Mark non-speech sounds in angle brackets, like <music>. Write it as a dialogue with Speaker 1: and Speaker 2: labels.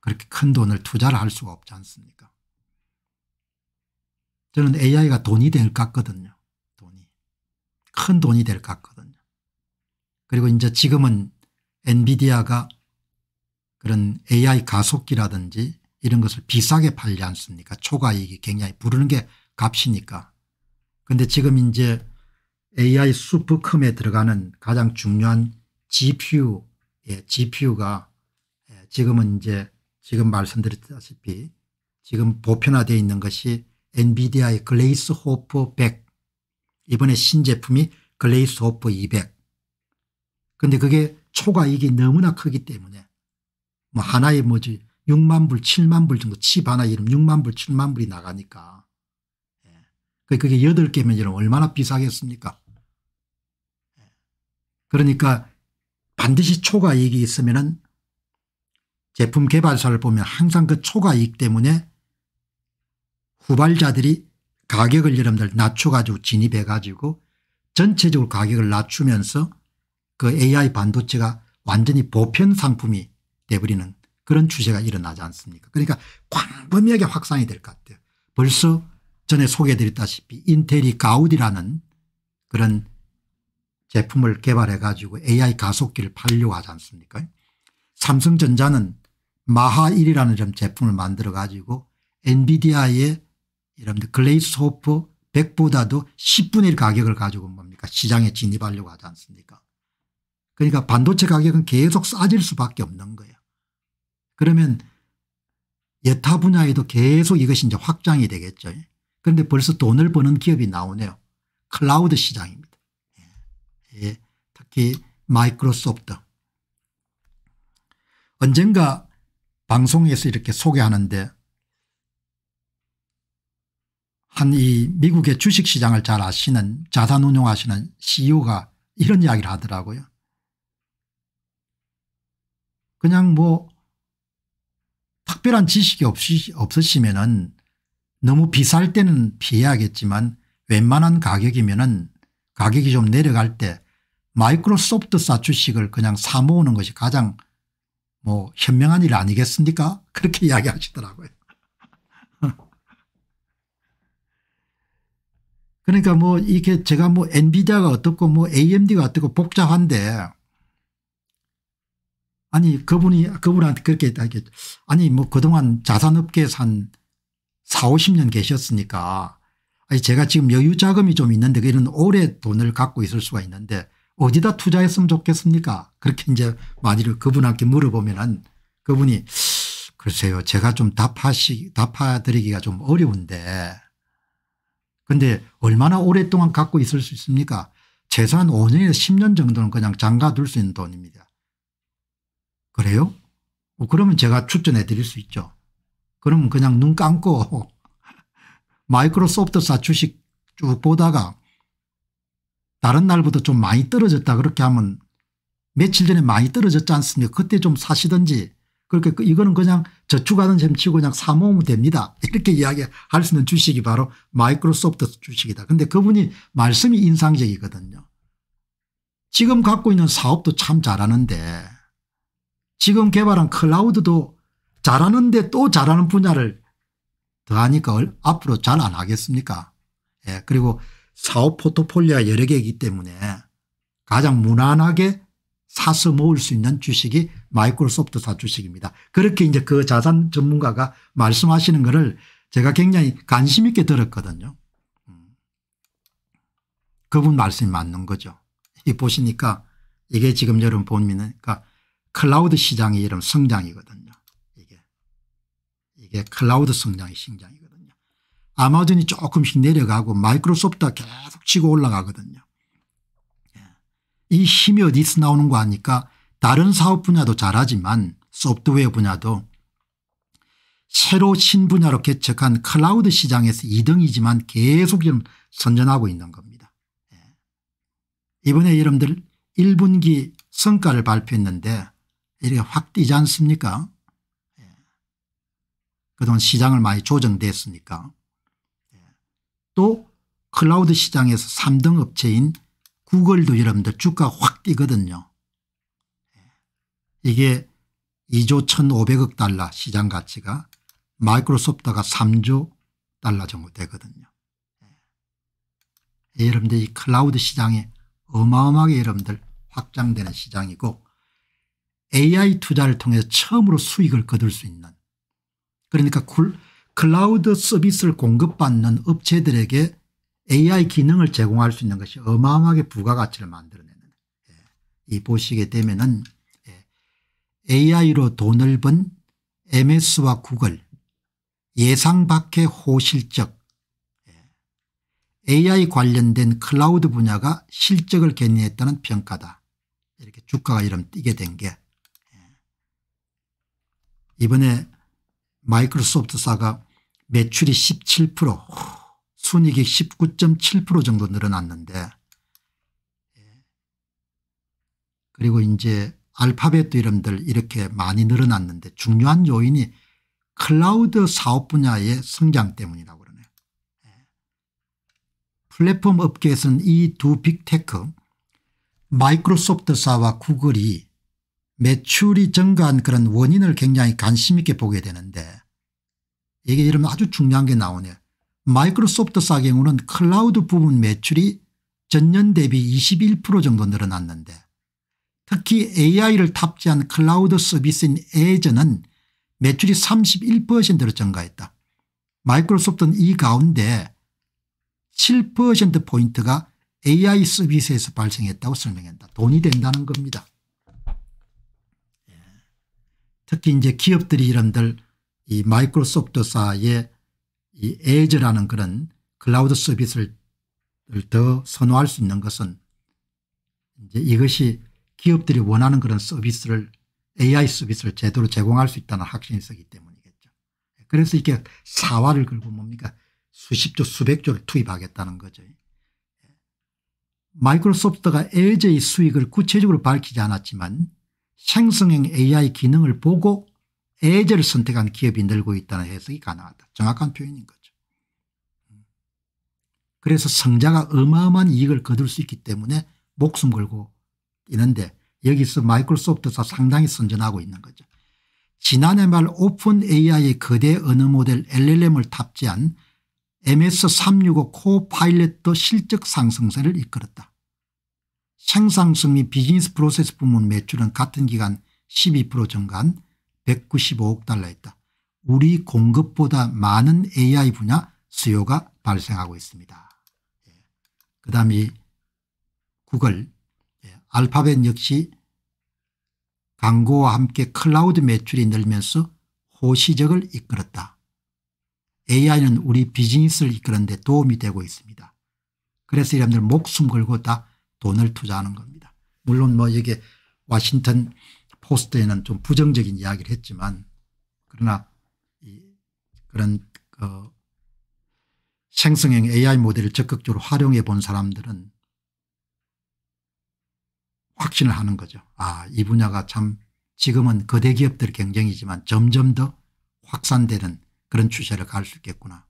Speaker 1: 그렇게 큰 돈을 투자를 할 수가 없지 않습니까 저는 AI가 돈이 될 것 같거든요. 돈이. 큰 돈이 될 것 같거든요. 그리고 이제 지금은 엔비디아가 그런 AI 가속기라든지 이런 것을 비싸게 팔지 않습니까 초과이익이 굉장히 부르는 게 값이니까. 그데 지금 이제 AI 수프컴에 들어가는 가장 중요한 GPU, 예, GPU가 예, 지금은 이제 지금 말씀드렸다시피 지금 보편화되어 있는 것이 엔비디아의 글레이스 호프 100 이번에 신제품이 글레이스 호프 200 근데 그게 초과이익이 너무나 크기 때문에 뭐 하나에 뭐지 6만 불 7만 불 정도 칩 하나 이름 6만 불 7만 불이 나가니까 예. 그, 그게 8개면 이런 얼마나 비싸겠습니까 예. 그러니까 반드시 초과이익이 있으면 은 제품 개발사를 보면 항상 그 초과 이익 때문에 후발자들이 가격을 여러분들 낮춰가지고 진입해가지고 전체적으로 가격을 낮추면서 그 AI 반도체가 완전히 보편 상품이 돼버리는 그런 추세가 일어나지 않습니까 그러니까 광범위하게 확산이 될 것 같아요. 벌써 전에 소개해드렸다시피 인텔이 가우디라는 그런 제품을 개발해가지고 AI 가속기를 팔려고 하지 않습니까 삼성전자는 마하1이라는 제품을 만들어 가지고 엔비디아의 여러분들 글레이스호프 100보다도 10분의 1 가격을 가지고 뭡니까 시장에 진입하려고 하지 않습니까 그러니까 반도체 가격은 계속 싸질 수밖에 없는 거예요. 그러면 예타 분야에도 계속 이것이 이제 확장이 되겠죠. 그런데 벌써 돈을 버는 기업이 나오네요. 클라우드 시장입니다. 예. 예 특히 마이크로소프트. 언젠가 방송에서 이렇게 소개하는데 한 이 미국의 주식시장을 잘 아시는 자산운용하시는 CEO가 이런 이야기를 하더라고요. 그냥 뭐 특별한 지식이 없이 없으시면 은 너무 비쌀 때는 피해야겠지만 웬만한 가격이면 은 가격이 좀 내려갈 때 마이크로소프트사 주식을 그냥 사 모으는 것이 가장 뭐 현명한 일 아니겠습니까 그렇게 이야기하시더라고요. <laughs> 그러니까 뭐 이게 제가 뭐 엔비디아가 어떻고 뭐 amd가 어떻고 복잡한데 아니 그분이 그분한테 그렇게 아니 뭐 그동안 자산업계에서 한 4, 50년 계셨으니까 아니 제가 지금 여유 자금이 좀 있는데 이런 오래 돈을 갖고 있을 수가 있는데 어디다 투자했으면 좋겠습니까? 그렇게 이제 만일 그분한테 물어보면은 그분이 글쎄요 제가 좀 답하시 답하드리기가 좀 어려운데 근데 얼마나 오랫동안 갖고 있을 수 있습니까? 최소한 5년에서 10년 정도는 그냥 장가둘 수 있는 돈입니다. 그래요? 어, 그러면 제가 추천해 드릴 수 있죠. 그러면 그냥 눈 감고 <laughs> 마이크로소프트 사주식 쭉 보다가 다른 날보다 좀 많이 떨어졌다 그렇게 하면 며칠 전에 많이 떨어졌지 않습니까 그때 좀 사시든지 그렇게 그 이거는 그냥 저축하는 셈 치고 그냥 사 모으면 됩니다. <laughs> 이렇게 이야기할 수 있는 주식이 바로 마이크로소프트 주식이다. 근데 그분이 말씀이 인상적이거든요. 지금 갖고 있는 사업도 참 잘하는데 지금 개발한 클라우드도 잘하는데 또 잘하는 분야를 더하니까 앞으로 잘 안 하겠습니까 예 그리고 사업 포트폴리오가 여러 개이기 때문에 가장 무난하게 사서 모을 수 있는 주식이 마이크로소프트사 주식입니다. 그렇게 이제 그 자산 전문가가 말씀하시는 것을 제가 굉장히 관심 있게 들었거든요. 음. 그분 말씀이 맞는 거죠. 이 보시니까 이게 지금 여러분 보니까 그러니까 클라우드 시장의 이런 성장이거든요. 이게 이게 클라우드 성장의 성장이거든요. 아마존이 조금씩 내려가고 마이크로소프트가 계속 치고 올라가거든요. 예. 이 힘이 어디서 나오는 거 아니까 다른 사업 분야도 잘하지만 소프트웨어 분야도 새로 신분야로 개척한 클라우드 시장에서 2등이지만 계속 선전하고 있는 겁니다. 예. 이번에 여러분들 1분기 성과를 발표했는데 이렇게 확 뛰지 않습니까? 예. 그동안 시장을 많이 조정됐으니까. 또 클라우드 시장에서 3등 업체인 구글도 여러분들 주가 확 뛰거든요. 예. 이게 2조 1,500억 달러 시장 가치가 마이크로소프트가 3조 달러 정도 되거든요. 예. 예, 여러분들 이 클라우드 시장이 어마어마하게 여러분들 확장되는 시장이고 AI 투자를 통해 처음으로 수익을 거둘 수 있는 그러니까 클라우드 서비스를 공급받는 업체들에게 AI 기능을 제공할 수 있는 것이 어마어마하게 부가가치를 만들어내는 예. 이 보시게 되면 은 예. AI로 돈을 번 MS와 구글 예상 밖의 호실적 예. AI 관련된 클라우드 분야가 실적을 견인했다는 평가다. 이렇게 주가가 이름 뛰게 된게 예. 이번에 마이크로소프트사가 매출이 17% 순익이 이19.7% 정도 늘어났는데 예. 그리고 이제 알파벳도 이름들 이렇게 많이 늘어났는데 중요한 요인이 클라우드 사업 분야의 성장 때문이라고 그러네요. 예. 플랫폼 업계에서는 이 두 빅테크 마이크로소프트사와 구글이 매출이 증가한 그런 원인을 굉장히 관심 있게 보게 되는데 이게 이러면 아주 중요한 게 나오네. 마이크로소프트사 경우는 클라우드 부분 매출이 전년 대비 21% 정도 늘어났는데 특히 AI를 탑재한 클라우드 서비스인 에저는 매출이 31%로 증가했다. 마이크로소프트는 이 가운데 7%포인트가 AI 서비스에서 발생했다고 설명했다 돈이 된다는 겁니다. 예. 특히 이제 기업들이 이런들 이 마이크로소프트사의 이 에이즈라는 그런 클라우드 서비스를 더 선호할 수 있는 것은 이제 이것이 기업들이 원하는 그런 서비스를 AI 서비스를 제대로 제공할 수 있다는 확신이 있기 때문이겠죠. 그래서 이게 렇 사활을 걸고 뭡니까 수십조 수백조를 투입하겠다는 거죠. 마이크로소프트가 에이즈의 수익을 구체적으로 밝히지 않았지만 생성형 AI 기능을 보고 애제를 선택한 기업이 늘고 있다는 해석이 가능하다. 정확한 표현인 거죠. 그래서 성자가 어마어마한 이익을 거둘 수 있기 때문에 목숨 걸고 있는데 여기서 마이크로소프트가 상당히 선전하고 있는 거죠. 지난해 말 오픈 AI의 거대 언어 모델 LLM을 탑재한 MS365 코파일럿도 실적 상승세를 이끌었다. 생산성 및 비즈니스 프로세스 부문 매출은 같은 기간 12% 증가한 195억 달러였다. 우리 공급보다 많은 AI 분야 수요가 발생하고 있습니다. 예. 그 다음이 구글 예. 알파벳 역시 광고와 함께 클라우드 매출이 늘면서 호시적을 이끌었다. AI는 우리 비즈니스를 이끄는데 도움이 되고 있습니다. 그래서 이람들 사 목숨 걸고 다 돈을 투자하는 겁니다. 물론 뭐 이게 와싱턴 포스트에는 좀 부정적인 이야기를 했지만 그러나 이 그런 그 생성형 AI 모델을 적극적으로 활용해 본 사람들은 확신을 하는 거죠. 아, 이 분야가 참 지금은 거대 기업들 경쟁이지만 점점 더 확산되는 그런 추세를 갈 수 있겠구나.